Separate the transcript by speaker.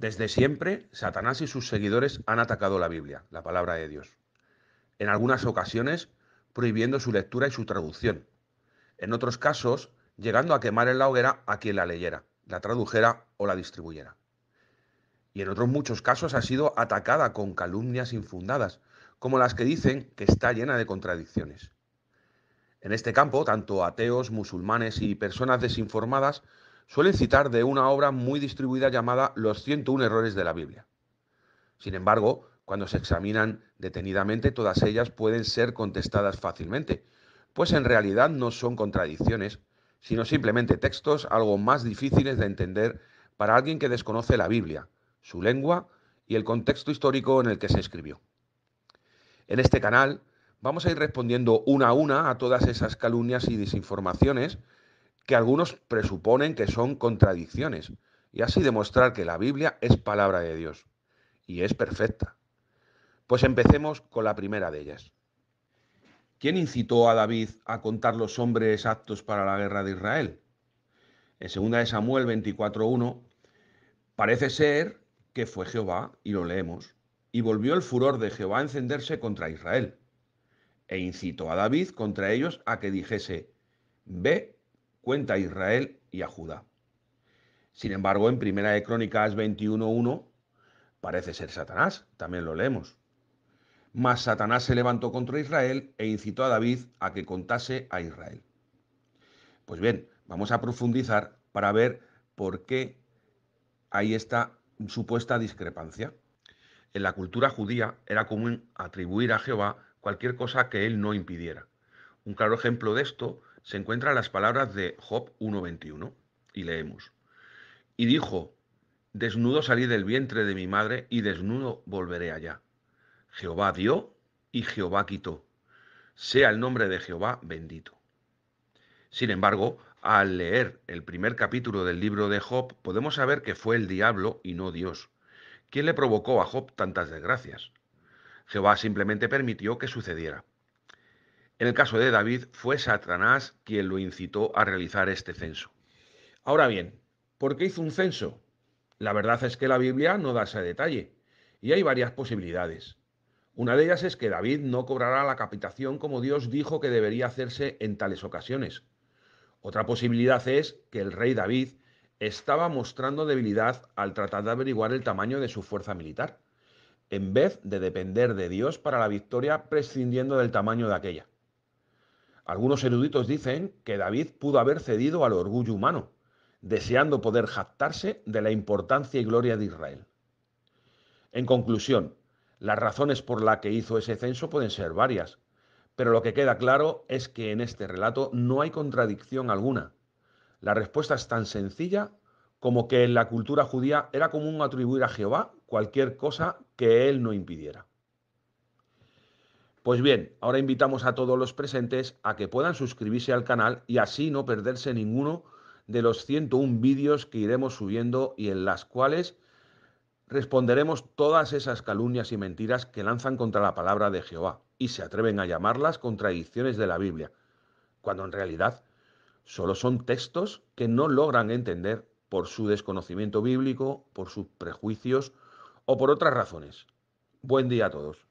Speaker 1: Desde siempre, Satanás y sus seguidores han atacado la Biblia, la palabra de Dios, en algunas ocasiones prohibiendo su lectura y su traducción, en otros casos llegando a quemar en la hoguera a quien la leyera, la tradujera o la distribuyera. Y en otros muchos casos ha sido atacada con calumnias infundadas, como las que dicen que está llena de contradicciones. En este campo, tanto ateos, musulmanes y personas desinformadas suelen citar de una obra muy distribuida llamada Los 101 errores de la Biblia. Sin embargo, cuando se examinan detenidamente, todas ellas pueden ser contestadas fácilmente, pues en realidad no son contradicciones, sino simplemente textos algo más difíciles de entender para alguien que desconoce la Biblia, su lengua y el contexto histórico en el que se escribió. En este canal vamos a ir respondiendo una a una a todas esas calumnias y desinformaciones que algunos presuponen que son contradicciones, y así demostrar que la Biblia es palabra de Dios, y es perfecta. Pues empecemos con la primera de ellas. ¿Quién incitó a David a contar los hombres aptos para la guerra de Israel? En 2 Samuel 24.1 parece ser que fue Jehová, y lo leemos, y volvió el furor de Jehová a encenderse contra Israel, e incitó a David contra ellos a que dijese, ve cuenta a Israel y a Judá. Sin embargo, en Primera de Crónicas 21.1 parece ser Satanás, también lo leemos. Mas Satanás se levantó contra Israel e incitó a David a que contase a Israel. Pues bien, vamos a profundizar para ver por qué hay esta supuesta discrepancia. En la cultura judía era común atribuir a Jehová cualquier cosa que él no impidiera. Un claro ejemplo de esto se encuentran las palabras de Job 1.21 y leemos. Y dijo, desnudo salí del vientre de mi madre y desnudo volveré allá. Jehová dio y Jehová quitó. Sea el nombre de Jehová bendito. Sin embargo, al leer el primer capítulo del libro de Job, podemos saber que fue el diablo y no Dios. ¿Quién le provocó a Job tantas desgracias? Jehová simplemente permitió que sucediera. En el caso de David fue Satanás quien lo incitó a realizar este censo. Ahora bien, ¿por qué hizo un censo? La verdad es que la Biblia no da ese detalle, y hay varias posibilidades. Una de ellas es que David no cobrará la capitación como Dios dijo que debería hacerse en tales ocasiones. Otra posibilidad es que el rey David estaba mostrando debilidad al tratar de averiguar el tamaño de su fuerza militar, en vez de depender de Dios para la victoria prescindiendo del tamaño de aquella. Algunos eruditos dicen que David pudo haber cedido al orgullo humano, deseando poder jactarse de la importancia y gloria de Israel. En conclusión, las razones por las que hizo ese censo pueden ser varias, pero lo que queda claro es que en este relato no hay contradicción alguna. La respuesta es tan sencilla como que en la cultura judía era común atribuir a Jehová cualquier cosa que él no impidiera. Pues bien, ahora invitamos a todos los presentes a que puedan suscribirse al canal y así no perderse ninguno de los 101 vídeos que iremos subiendo y en las cuales responderemos todas esas calumnias y mentiras que lanzan contra la palabra de Jehová y se atreven a llamarlas contradicciones de la Biblia, cuando en realidad solo son textos que no logran entender por su desconocimiento bíblico, por sus prejuicios o por otras razones. Buen día a todos.